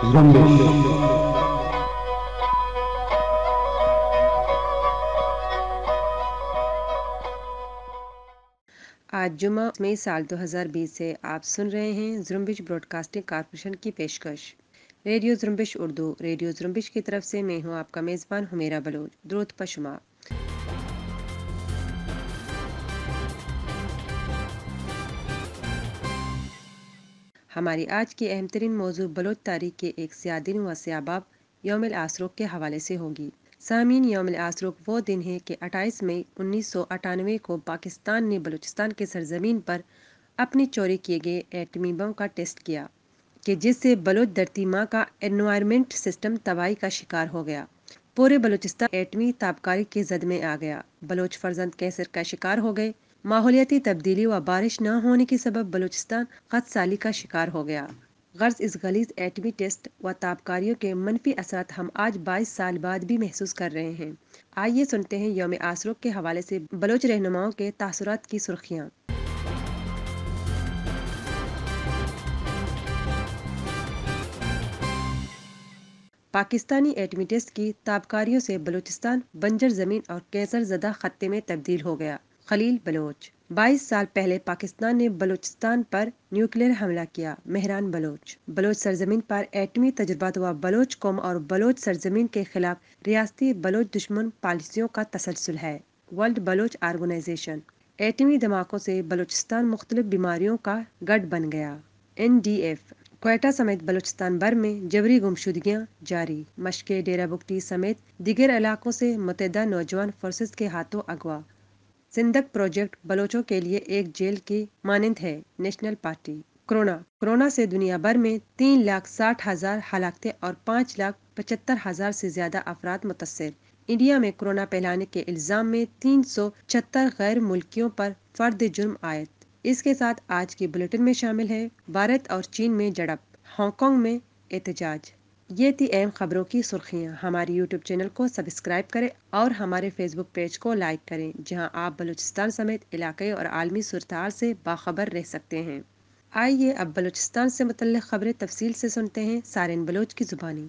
आज जुमा मई साल 2020 से आप सुन रहे हैं जुम्बिश ब्रॉडकास्टिंग कारपोरेशन की पेशकश रेडियो जुम्बिश उर्दू रेडियो जुम्बिश की तरफ से मैं हूं आपका मेज़बान हुमेरा बलोच द्रोत पशुमा हमारी आज की अहम तरीन मौजू बलोच तारीख के एक सियादिन व सियाबाब योम आसरोक के हवाले से होगी सामीन योम आसरोक वो दिन है कि 28 मई उन्नीस सौ अठानवे को पाकिस्तान ने बलूचिस्तान के सरजमीन पर अपनी चोरी किए गए एटमी बम का टेस्ट किया कि जिससे बलोच धरती माँ का एनवायरमेंट सिस्टम तबाही का शिकार हो गया पूरे बलूचिस्तान एटमी ताबकारी के जद में आ गया बलोच फर्जंद कैसर का शिकार हो गए माहौलियाती तब्दीली व बारिश न होने के सबब बलूचिस्तान खत साली का शिकार हो गया गर्ज इस गलीज एटमी टेस्ट व ताबकारियों के मनफी असर हम आज बाईस साल बाद भी महसूस कर रहे हैं आइए सुनते हैं योम आसरो के हवाले से बलोच रहनुमाओं के तासरात की सुर्खियाँ पाकिस्तानी एटमी टेस्ट की ताबकारियों से बलूचिस्तान बंजर ज़मीन और कैसर जदा खत्े में तब्दील हो गया खलील बलोच 22 साल पहले पाकिस्तान ने बलूचिस्तान पर न्यूक्लियर हमला किया मेहरान बलोच बलोच सरजमीन पर एटमी तजुर्बा हुआ बलोच कौम और बलोच सरजमीन के खिलाफ रियाती बलोच दुश्मन पॉलिसियों का तसलसल है वर्ल्ड बलोच आर्गेनाइजेशन एटमी धमाकों से बलूचिस्तान मुख्तलिफ बीमारियों का गढ़ बन गया एन डी एफ कोयटा समेत बलूचिस्तान भर में जबरी गुमशुदगियाँ जारी मशक़ डेरा बुकटी समेत दिगर इलाकों से मुतहदा नौजवान फोर्सेज के हाथों अगवा सिंधक प्रोजेक्ट बलोचों के लिए एक जेल की मानंद है नेशनल पार्टी कोरोना कोरोना से दुनिया भर में तीन लाख साठ हजार हलाकते और पाँच लाख पचहत्तर हजार से ज्यादा अफराद मुतासर इंडिया में कोरोना फैलाने के इल्जाम में तीन सौ छहत्तर गैर मुल्कियों पर फर्द जुर्म आयद इसके साथ आज की बुलेटिन में शामिल है भारत और चीन में झड़प हांगकांग में एहतजाज ये थी अहम खबरों की सुर्खियाँ हमारे यूट्यूब चैनल को सब्सक्राइब करें और हमारे फेसबुक पेज को लाइक करें जहाँ आप बलूचिस्तान समेत इलाके और आलमी सुरताल से बाखबर रह सकते हैं आइए अब बलूचिस्तान से मुतल खबरें तफसील से सुनते हैं सारे बलोच की ज़ुबानी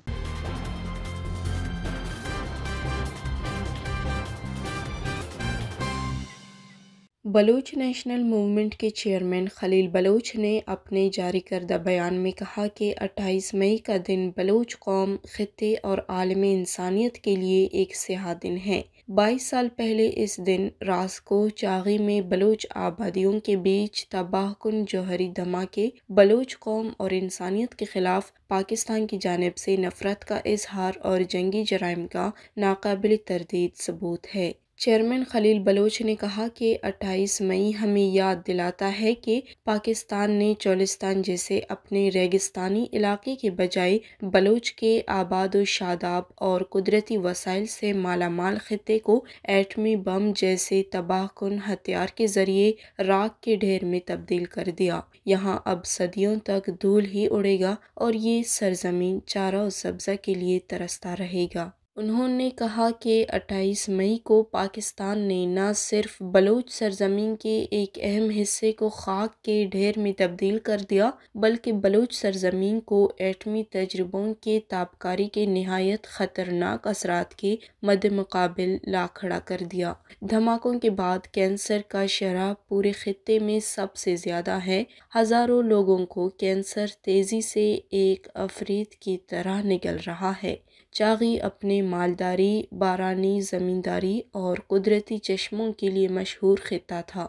बलूच नेशनल मूवमेंट के चेयरमैन खलील बलूच ने अपने जारी करदा बयान में कहा कि 28 मई का दिन बलूच कौम ख़त्े और आलम इंसानियत के लिए एक सियाह दिन है 22 साल पहले इस दिन रास को चागी में बलूच आबादियों के बीच तबाहकुन जौहरी धमाके बलूच कौम और इंसानियत के ख़िलाफ़ पाकिस्तान की जानब से नफरत का इजहार और जंगी जराइम का नाकबिल तरदीद सबूत है चेयरमैन खलील बलोच ने कहा कि 28 मई हमें याद दिलाता है कि पाकिस्तान ने चौलिस्तान जैसे अपने रेगिस्तानी इलाके के बजाय बलोच के आबाद शादाब और कुदरती वसाइल से मालामाल खत्े को एटमी बम जैसे तबाहकुन हथियार के ज़रिए राख के ढेर में तब्दील कर दिया यहाँ अब सदियों तक धूल ही उड़ेगा और ये सरजमीन चारा और सब्ज़ा के लिए तरसता रहेगा उन्होंने कहा कि अट्ठाईस मई को पाकिस्तान ने न सिर्फ बलूच सरजमीन के एक अहम हिस्से को खाक के ढेर में तब्दील कर दिया बल्कि बलूच सरजमीन को एटमी तजर्बों के ताबकारी के नहायत ख़तरनाक असरात के मद्मकबिल ला खड़ा कर दिया धमाकों के बाद कैंसर का शराब पूरे खत्े में सबसे ज़्यादा है हज़ारों लोगों को कैंसर तेज़ी से एक अफरीद की तरह निकल रहा है चाग़ी अपने मालदारी बारानी ज़मींदारी और कुदरती चश्मों के लिए मशहूर ख़िता था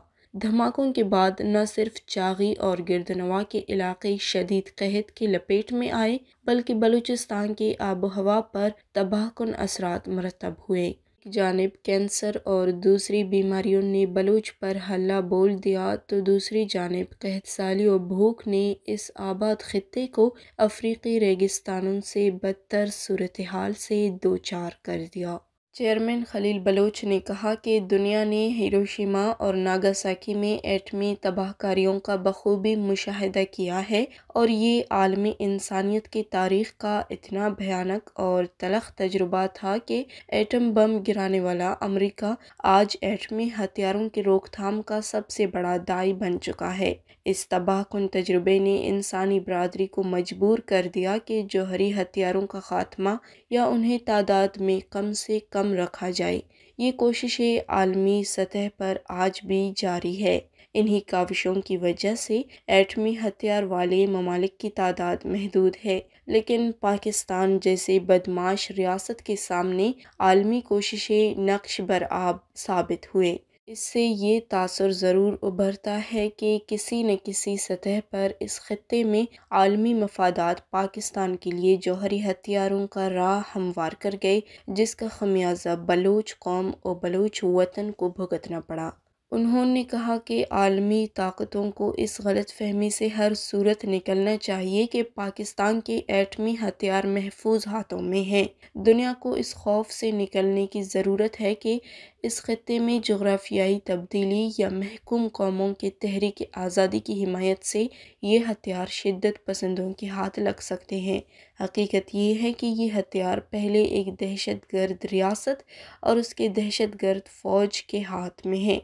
धमाकों के बाद न सिर्फ चागी और गिरदनवा के इलाके शदीद कहत की लपेट में आए बल्कि बलूचिस्तान के आबोहवा हवा पर तबाहकुन असरात मरतब हुए जानब कैंसर और दूसरी बीमारियों ने बलूच पर हल्ला बोल दिया तो दूसरी जानब कहत साली और भूख ने इस आबाद ख़त्े को अफ्रीकी रेगिस्तानों से बदतर सूरत हाल से दो चार कर दिया चेयरमैन खलील बलोच ने कहा कि दुनिया ने हिरोशिमा और नागासाकी में एटमी तबाहकारियों का बखूबी मुशाहिदा किया है और ये आलमी इंसानियत की तारीख का इतना भयानक और तलख तजुर्बा था कि एटम बम गिराने वाला अमेरिका आज एटमी हथियारों की रोकथाम का सबसे बड़ा दाई बन चुका है इस तबाहकुन तजुर्बे ने इंसानी बरदरी को मजबूर कर दिया कि जौहरी हथियारों का खात्मा या उन्हें तादाद में कम से कम कम रखा जाए ये कोशिशें आलमी सतह पर आज भी जारी है इन्हीं काविशों की वजह से एटमी हथियार वाले ममालिक की तादाद महदूद है लेकिन पाकिस्तान जैसे बदमाश रियासत के सामने आलमी कोशिशें नक्श बरआब साबित हुए इससे ये तासर ज़रूर उभरता है कि किसी न किसी सतह पर इस ख़त्े में आलमी मफादात पाकिस्तान के लिए जौहरी हथियारों का राह हमवार कर गए जिसका खमियाजा बलोच कौम और बलोच वतन को भुगतना पड़ा उन्होंने कहा कि आलमी ताकतों को इस गलत फहमी से हर सूरत निकलना चाहिए कि पाकिस्तान के एटमी हथियार महफूज हाथों में हैं दुनिया को इस खौफ से निकलने की ज़रूरत है कि इस ख़त्े में जोग्राफियाई तब्दीली या महकूम कौमों के तहरीक आज़ादी की हिमायत से ये हथियार शदत पसंदों के हाथ लग सकते हैं हकीकत ये है कि ये हथियार पहले एक दहशत गर्द रियासत और उसके दहशत गर्द फ़ौज के हाथ में हैं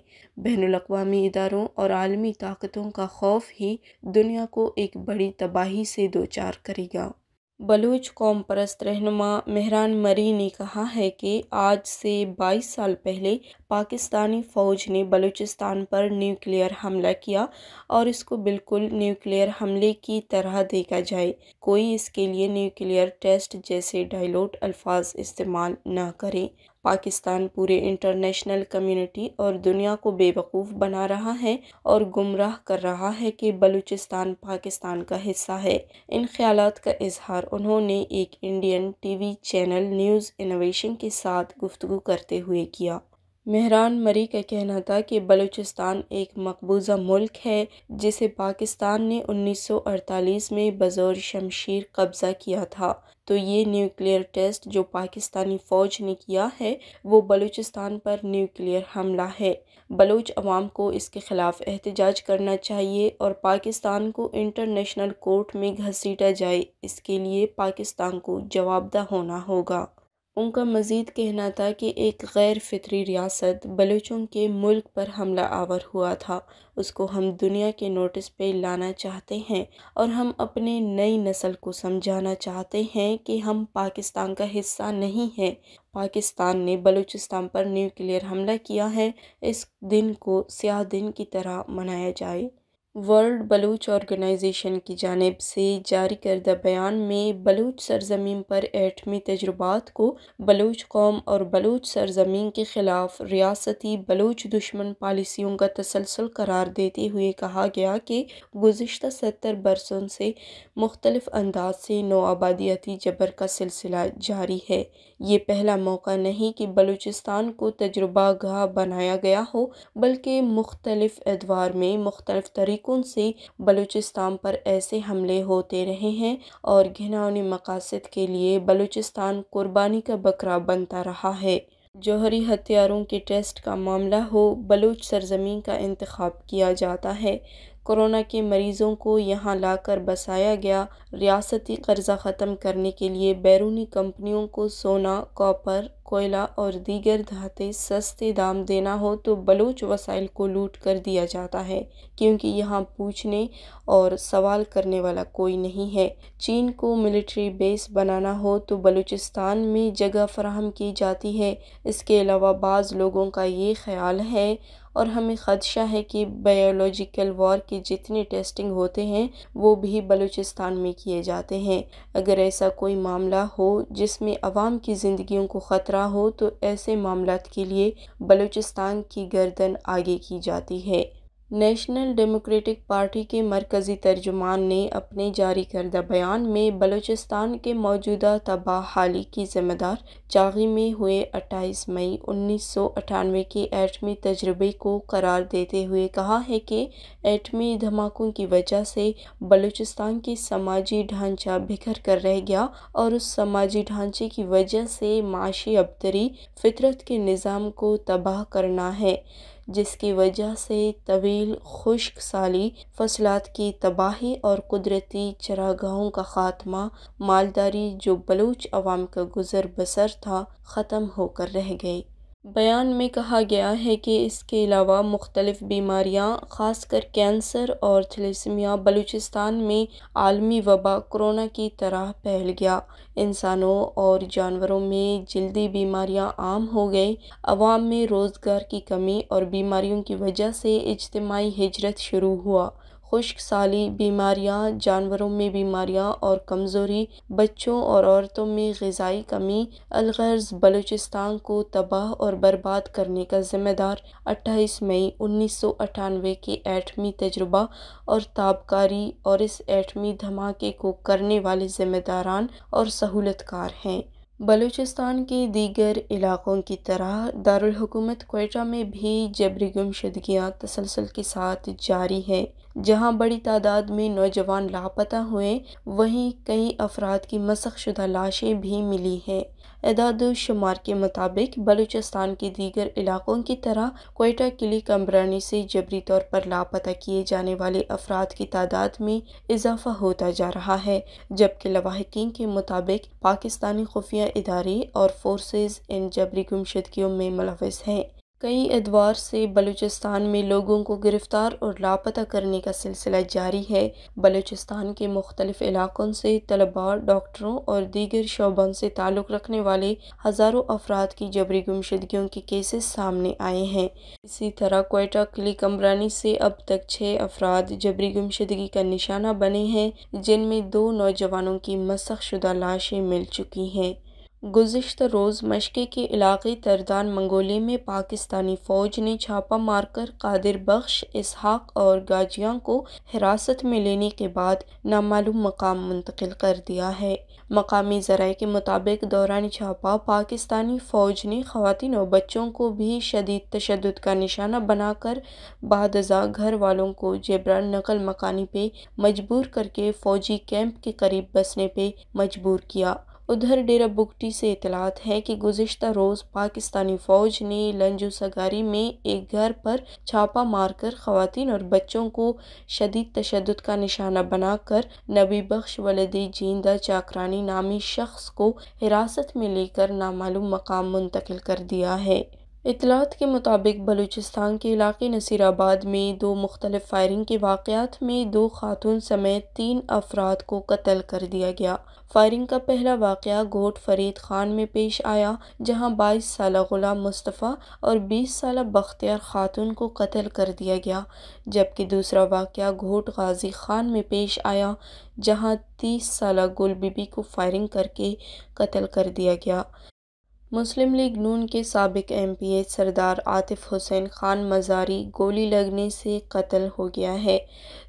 बैन अवी इदारों और आलमी ताकतों का खौफ ही दुनिया को एक बड़ी तबाही से दो चार करेगा बलूच कौम परस्त रहनुमा मेहरान मरी ने कहा है कि आज से 22 साल पहले पाकिस्तानी फ़ौज ने बलूचिस्तान पर न्यूक्लियर हमला किया और इसको बिल्कुल न्यूक्लियर हमले की तरह देखा जाए कोई इसके लिए न्यूक्लियर टेस्ट जैसे डायलोट अल्फाज इस्तेमाल न करे पाकिस्तान पूरे इंटरनेशनल कम्युनिटी और दुनिया को बेवकूफ़ बना रहा है और गुमराह कर रहा है कि बलूचिस्तान पाकिस्तान का हिस्सा है इन ख्याल का इजहार उन्होंने एक Indian TV channel news innovation के साथ गुफ्तु करते हुए किया मेहरान मरी का कहना था कि बलूचिस्तान एक मकबूजा मुल्क है जिसे पाकिस्तान ने 1948 में बज़ौर शमशीर कब्ज़ा किया था तो ये न्यूक्लियर टेस्ट जो पाकिस्तानी फ़ौज ने किया है वो बलूचिस्तान पर न्यूक्लियर हमला है बलूच अवाम को इसके ख़िलाफ़ एहतजाज करना चाहिए और पाकिस्तान को इंटरनेशनल कोर्ट में घसीटा जाए इसके लिए पाकिस्तान को जवाबदा होना होगा उनका मज़ीद कहना था कि एक गैर फितरी रियासत बलूचों के मुल्क पर हमला आवर हुआ था उसको हम दुनिया के नोटिस पे लाना चाहते हैं और हम अपने नई नस्ल को समझाना चाहते हैं कि हम पाकिस्तान का हिस्सा नहीं हैं पाकिस्तान ने बलूचिस्तान पर न्यूक्लियर हमला किया है इस दिन को स्याह दिन की तरह मनाया जाए वर्ल्ड बलूच ऑर्गेनाइजेशन की जानब से जारी करदा बयान में बलूच सरजमीन पर एटमी तजुर्बात को बलूच कौम और बलूच सरजमीन के ख़िलाफ़ रियासती बलूच दुश्मन पॉलिसियों का तसलसल करार देते हुए कहा गया कि गुज्त सत्तर बरसों से मुख्तलफ़ अंदाज से नोआबादियाती जबर का सिलसिला जारी है ये पहला मौका नहीं कि बलूचिस्तान को तजुर्बा गह बनाया गया हो बल्कि मुख्तलिफ़ एदवार में मुख्तलफ़ तरीक़ों से बलूचिस्तान पर ऐसे हमले होते रहे हैं और घिनौने मक़ासद के लिए बलूचिस्तान कुर्बानी का बकरा बनता रहा है जौहरी हथियारों के टेस्ट का मामला हो बलूच सरजमीन का इंतखब किया जाता है कोरोना के मरीज़ों को यहाँ लाकर बसाया गया रियासती कर्जा ख़त्म करने के लिए बैरूनी कंपनियों को सोना कॉपर कोयला और दीगर धातें सस्ते दाम देना हो तो बलूच वसाइल को लूट कर दिया जाता है क्योंकि यहाँ पूछने और सवाल करने वाला कोई नहीं है चीन को मिलिट्री बेस बनाना हो तो बलूचिस्तान में जगह फराहम की जाती है इसके अलावा बाज़ लोगों का ये ख्याल है और हमें ख़दशा है कि बायोलॉजिकल वॉर की जितनी टेस्टिंग होते हैं वो भी बलूचिस्तान में किए जाते हैं अगर ऐसा कोई मामला हो जिसमें आवाम की ज़िंदगियों को ख़तरा हो तो ऐसे मामला के लिए बलूचिस्तान की गर्दन आगे की जाती है नेशनल डेमोक्रेटिक पार्टी के मरकज़ी तर्जुमान ने अपने जारी करदा बयान में बलूचिस्तान के मौजूदा तबाह हाली की ज़िम्मेदार चागी में हुए 28 मई उन्नीस सौ अठानवे के एटमी तजर्बे को करार देते हुए कहा है कि एटमी धमाकों की वजह से बलूचिस्तान की समाजी ढांचा बिखर कर रह गया और उस समाजी ढांचे की वजह से माशी अबतरी फितरत के निज़ाम को तबाह करना है जिसकी वजह से तवील खुश्क साली फसलात की तबाही और कुदरती चरागाहों का ख़ात्मा मालदारी जो बलूच अवाम का गुज़र बसर था ख़त्म होकर रह गई बयान में कहा गया है कि इसके अलावा मुख्तलिफ़ बीमारियाँ ख़ासकर कैंसर और थलेसमिया बलूचिस्तान में आलमी वबा कोरोना की तरह फैल गया इंसानों और जानवरों में जल्दी बीमारियाँ आम हो गई अवाम में रोज़गार की कमी और बीमारियों की वजह से इज्तमाही हिजरत शुरू हुआ खुश्क साली बीमारियाँ जानवरों में बीमारियाँ और कमज़ोरी बच्चों और औरतों में गज़ाई कमी अलगर्ज़ बलूचिस्तान को तबाह और बर्बाद करने का ज़िम्मेदार अट्ठाईस मई उन्नीस सौ अठानवे के एटमी तजुर्बा और ताबकारी और इस एटमी धमाके को करने वाले ज़िम्मेदारान और सहूलतकार हैं बलूचिस्तान के दीगर इलाक़ों की तरह दारकूमत कोयटा में भी जबरी गुमशुदगियाँ तसलसल के साथ जारी है जहाँ बड़ी तादाद में नौजवान लापता हुए वहीं कई अफराद की मसख शुदा लाशें भी मिली हैं इदादोशुमार के मुताबिक बलूचिस्तान के दीगर इलाकों की तरह कोयटा किली कम्बरानी से जबरी तौर पर लापता किए जाने वाले अफराद की तादाद में इजाफा होता जा रहा है जबकि लवाहकिन के मुताबिक पाकिस्तानी खुफिया इदारे और फोर्सेज इन जबरी गुमशदगियों में मुलविस हैं कई एतवार से बलूचिस्तान में लोगों को गिरफ़्तार और लापता करने का सिलसिला जारी है बलूचिस्तान के मुख्तलिफ़ इलाक़ों से तलबा डॉक्टरों और दीगर शोबों से ताल्लुक़ रखने वाले हज़ारों अफराद की जबरी गुमशदगियों के केसेस सामने आए हैं इसी तरह कोयटा किली कमरानी से अब तक छः अफराद जबरी गुमशदगी का निशाना बने हैं जिनमें दो नौजवानों की मसख शुदा लाशें मिल चुकी हैं गुजशत रोज़ मशक़ के इलाक़े तरदान मंगोलिया में पाकिस्तानी फ़ौज ने छापा मारकर कादिर बख्श इसहाक़ और गाजिया को हिरासत में लेने के बाद नामालूम मकाम मुंतकिल कर दिया है मकामी जराये के मुताबिक दौरान छापा पाकिस्तानी फ़ौज ने खातिन और बच्चों को भी शदीद तशद का निशाना बनाकर बादजा घर वालों को जेबरान नकल मकानी पे मजबूर करके फ़ौजी कैंप के करीब बसने पर मजबूर किया उधर डेरा बुगटी से इतलात है कि गुजशत रोज़ पाकिस्तानी फ़ौज ने लंजू सगारी में एक घर पर छापा मारकर खातन और बच्चों को शदीद तशद का निशाना बनाकर नबी बख्श वलदी जींदा चाकरानी नामी शख्स को हिरासत में लेकर नामालूम मकाम मुंतकिल कर दिया है इतलात के मुताबिक बलूचिस्तान के इलाके नसीराबाद में दो मुख्तलिफ फायरिंग के वाक़ात में दो खातून समेत तीन अफराद को कत्ल कर दिया गया फायरिंग का पहला वाक़ गोट फरीद खान में पेश आया जहां बाईस साल गुलाम मुस्तफ़ा और बीस साल बख्तियार खातून को कत्ल कर दिया गया जबकि दूसरा वाक़ घोट गाजी खान में पेश आया जहां तीस साल गुल बीबी को फायरिंग करके कत्ल कर दिया गया मुस्लिम लीग नून के सबक M P A Sardar Atif Hussain Khan Mazari गोली लगने से कत्ल हो गया है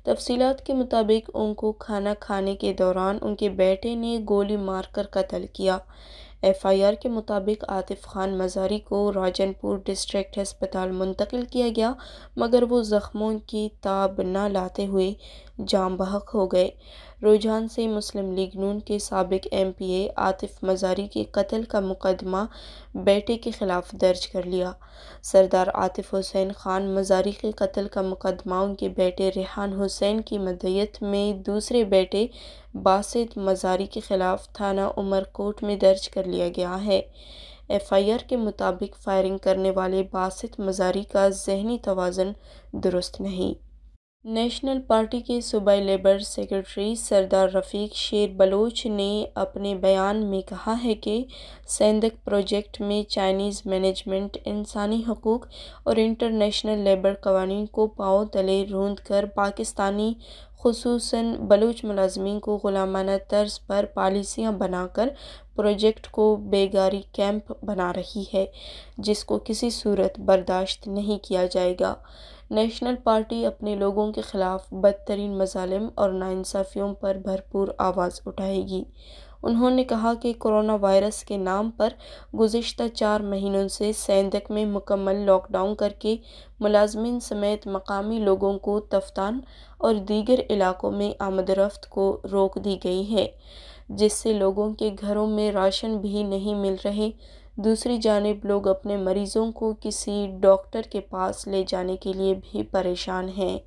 तफसीत के मुताबिक उनको खाना खाने के दौरान उनके बेटे ने गोली मारकर कत्ल किया एफ़ आई आर के मुताबिक आतिफ़ ख़ान मज़ारी को राजनपुर डिस्ट्रिक्ट हस्पताल मुंतकिल किया गया मगर वो ज़ख्मों की ताब न लाते हुए जाम बहक हो गए रुझान से मुस्लिम लीग नून के सबक M P A Atif Mazari के कत्ल का मुकदमा बेटे के ख़िलाफ़ दर्ज कर लिया सरदार आतिफ हुसैन ख़ान मज़ारी के कत्ल का मुकदमा उनके बेटे रेहान हुसैन की मदयत में दूसरे बेटे बासित मज़ारी के ख़िलाफ़ थाना उमरकोट में दर्ज कर लिया गया है एफ़ आई आर के मुताबिक फायरिंग करने वाले बासित मज़ारी का जहनी तोज़न दुरुस्त नहीं नेशनल पार्टी के सूबाई लेबर सेक्रेटरी सरदार रफ़ीक शेर बलोच ने अपने बयान में कहा है कि सेंदक प्रोजेक्ट में चाइनीज़ मैनेजमेंट इंसानी हकूक़ और इंटरनेशनल लेबर कवानीन को पाओ तले रूंद कर पाकिस्तानी खसूस बलूच मुलाजमी को ग़ुलामाना तर्ज पर पॉलिसियाँ बनाकर प्रोजेक्ट को बेगारी कैंप बना रही है जिसको किसी सूरत बर्दाश्त नहीं किया जाएगा नेशनल पार्टी अपने लोगों के ख़िलाफ़ बदतरीन मजालम और नासाफियों पर भरपूर आवाज़ उठाएगी उन्होंने कहा कि कोरोना वायरस के नाम पर गुज्त चार महीनों से सेंदक में मुकम्मल लॉकडाउन करके मुलाजमन समेत मकामी लोगों को तफ्तान और दीगर इलाकों में आमदरफ्त को रोक दी गई है जिससे लोगों के घरों में राशन भी नहीं मिल रहे दूसरी जानब लोग अपने मरीज़ों को किसी डॉक्टर के पास ले जाने के लिए भी परेशान हैं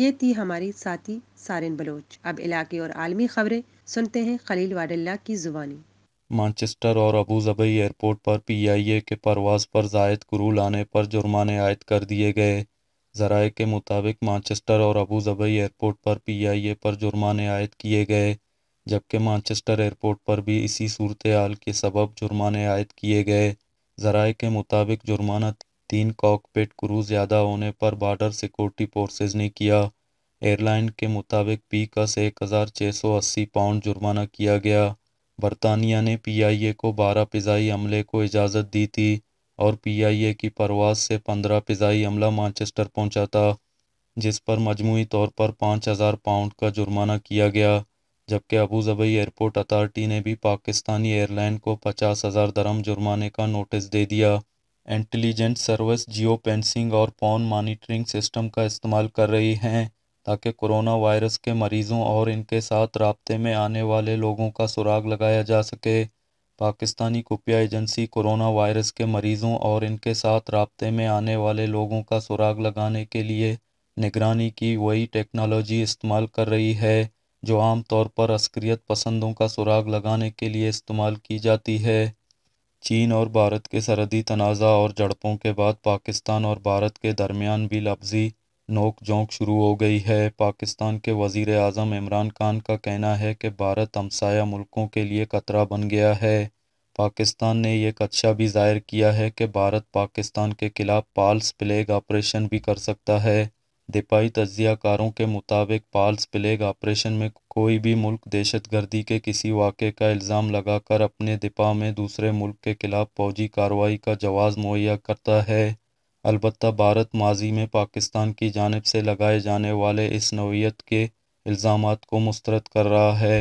ये थी हमारी साथी सारिन बलोच अब इलाके और आलमी खबरें सुनते हैं खलील वाडल्ला की जुबानी मानचेस्टर और अबू जबई एयरपोर्ट पर पीआईए के परवाज पर जायद क्रू लाने पर जुर्माने आयद कर दिए गए जराए के मुताबिक मानचेस्टर और अबू ज़बई एयरपोर्ट पर पीआईए पर जुर्माने आयद किए गए जबकि मानचेस्टर एयरपोर्ट पर भी इसी सूरत हाल के सबब जुर्माने आयद किए गए जराए के मुताबिक जुर्माना तीन कॉकपेट क्रूज़ ज़्यादा होने पर बार्डर सिक्योरिटी फोर्सेज ने किया एयरलाइन के मुताबिक पी कस एक हज़ार छः सौ अस्सी पाउंड जुर्माना किया गया बरतानिया ने पीआईए को बारह फ़िज़ाई हमले को इजाज़त दी थी और पीआईए की परवाज से पंद्रह फ़िज़ाई अमला मानचेस्टर पहुंचा था जिस पर मजमू तौर पर पाँच हज़ार पाउंड का जुर्माना किया गया जबकि अबू ज़बई एयरपोर्ट अथार्टी ने भी पाकिस्तानी एयरलाइन को पचास हज़ार दरम जुर्माने का नोटिस दे दिया इंटेलिजेंट सर्विस जियो पेंसिंग और पॉन मॉनिटरिंग सिस्टम का इस्तेमाल कर रही हैं ताकि कोरोना वायरस के मरीज़ों और इनके साथ रबते में आने वाले लोगों का सुराग लगाया जा सके पाकिस्तानी खुफिया एजेंसी कोरोना वायरस के मरीजों और इनके साथ रबते में आने वाले लोगों का सुराग लगाने के लिए निगरानी की वही टेक्नोलॉजी इस्तेमाल कर रही है जो आम तौर पर अस्क्रियत पसंदों का सुराग लगाने के लिए इस्तेमाल की जाती है चीन और भारत के सरहदी तनाज़ा और झड़पों के बाद पाकिस्तान और भारत के दरमियान भी लफ्जी नोक झोंक शुरू हो गई है पाकिस्तान के वजीर अजम इमरान खान का कहना है कि भारत हमसाया मुल्कों के लिए खतरा बन गया है पाकिस्तान ने यह खदशा भी जाहिर किया है कि भारत पाकिस्तान के खिलाफ पाल्स प्लेग ऑपरेशन भी कर सकता है तजिया तजियाकारों के मुताबिक पाल्स प्लेग ऑपरेशन में कोई भी मुल्क दहशत गर्दी के किसी वाक़े का इल्ज़ाम लगाकर अपने दिपा में दूसरे मुल्क के खिलाफ फौजी कार्रवाई का जवाज़ मुहैया करता है अलबत् भारत माजी में पाकिस्तान की जानब से लगाए जाने वाले इस नौीयत के इल्ज़ाम को मुस्रद कर रहा है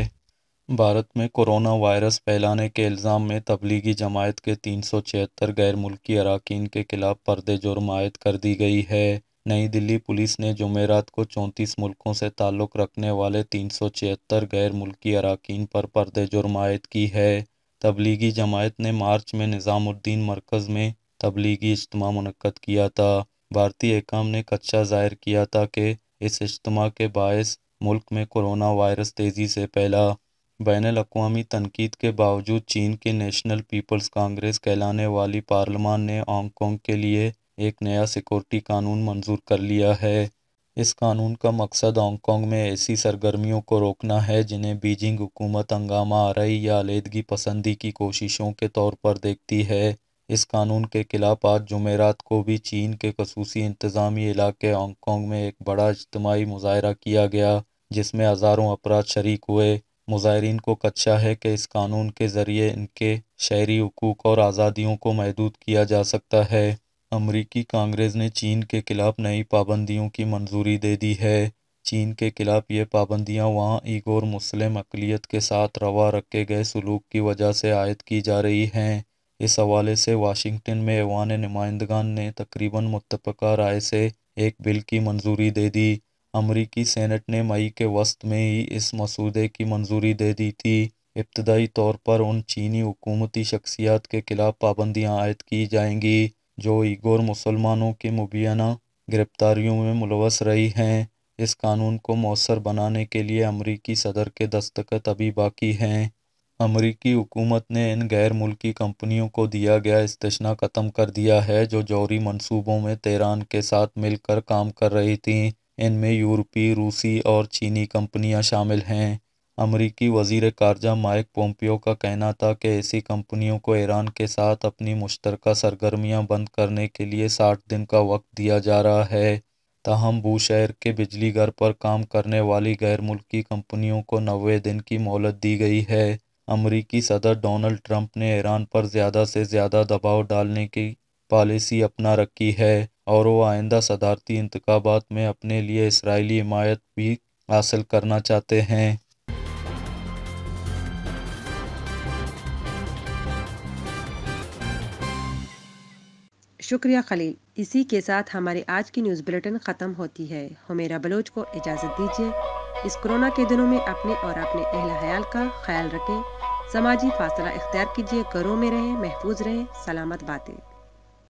भारत में कोरोना वायरस फैलाने के इल्ज़ाम में तबलीगी जमायत के तीन सौ छिहत्तर गैर मुल्की अरकान के खिलाफ पर्दे जुर्म आयद कर दी गई है नई दिल्ली पुलिस ने जमेरात को चौंतीस मुल्कों से ताल्लुक़ रखने वाले तीन सौ छिहत्तर गैर मुल्की अरकान पर पर्दे जुर्म आयद की है तबलीगी जमायत ने मार्च में निज़ामुद्दीन मरकज़ में तबलीगी इज्तम मनक़द किया था भारतीय हकाम ने कच्चा जाहिर किया था कि इस इज्तम के बायस मुल्क में कोरोना वायरस तेज़ी से फैला बैन अवी तनकीद के बावजूद चीन के नेशनल पीपल्स कांग्रेस कहलाने वाली पार्लियामान ने हांगकॉन्ग के लिए एक नया सिक्योरिटी कानून मंजूर कर लिया है इस कानून का मकसद हांगकॉन्ग में ऐसी सरगर्मियों को रोकना है जिन्हें बीजिंग हुकूमत हंगामा आरई या अलीदगी पसंदी की कोशिशों के तौर पर देखती है इस क़ानून के ख़िलाफ़ आज जमेरात को भी चीन के खसूसी इंतज़ामी इलाके हांगकांग में एक बड़ा इजतमाही मुजाहरा किया गया जिसमें हज़ारों अपराध शरीक हुए मुजाहरीन को खदशा है कि इस कानून के ज़रिए इनके शहरी हकूक़ और आज़ादियों को महदूद किया जा सकता है अमरीकी कांग्रेस ने चीन के ख़िलाफ़ नई पाबंदियों की मंजूरी दे दी है चीन के ख़िलाफ़ ये पाबंदियाँ वहाँ ईगोर मुस्लिम अकलीत के साथ रवा रखे गए सलूक की वजह से आयद की जा रही हैं इस हवाले से वाशिंगटन में ऐवान नुमाइंदगान ने तकरीबन मुतफ़ा राय से एक बिल की मंजूरी दे दी अमरीकी सेनेट ने मई के वस्त में ही इस मसूदे की मंजूरी दे दी थी इब्तदाई तौर पर उन चीनी हुकूमती शख्सियात के खिलाफ पाबंदियाँ आयद की जाएंगी जो ईगोर मुसलमानों की मुबैना गिरफ्तारियों में मुलवस रही हैं इस कानून को मौसर बनाने के लिए अमरीकी सदर के दस्तखत अभी बाकी हैं अमरीकी हुकूमत ने इन गैर मुल्की कंपनियों को दिया गया इस्तना ख़त्म कर दिया है जो जौहरी मंसूबों में तेरान के साथ मिलकर काम कर रही थी इनमें यूरोपीय रूसी और चीनी कंपनियां शामिल हैं अमरीकी वजीर खारजा माइक पोम्पियो का कहना था कि ऐसी कंपनियों को ईरान के साथ अपनी मुश्तरक सरगर्मियां बंद करने के लिए साठ दिन का वक्त दिया जा रहा है ताहम बूशहर के बिजली घर पर काम करने वाली गैर मुल्की कंपनियों को नबे दिन की मोहलत दी गई है अमरीकी सदर डोनाल्ड ट्रंप ने ईरान पर ज़्यादा से ज़्यादा दबाव डालने की पॉलिसी अपना रखी है और वो आइंदा सदारती इंतबात में अपने लिए इसराइली हमायत भी हासिल करना चाहते हैं शुक्रिया खलील इसी के साथ हमारे आज की न्यूज़ बुलेटिन ख़त्म होती है हमेरा बलोच को इजाज़त दीजिए इस कोरोना के दिनों में अपने और अपने अहल हयाल का ख्याल रखें समाजी फासला इख्तियार कीजिए घरों में रहें महफूज रहें सलामत बातें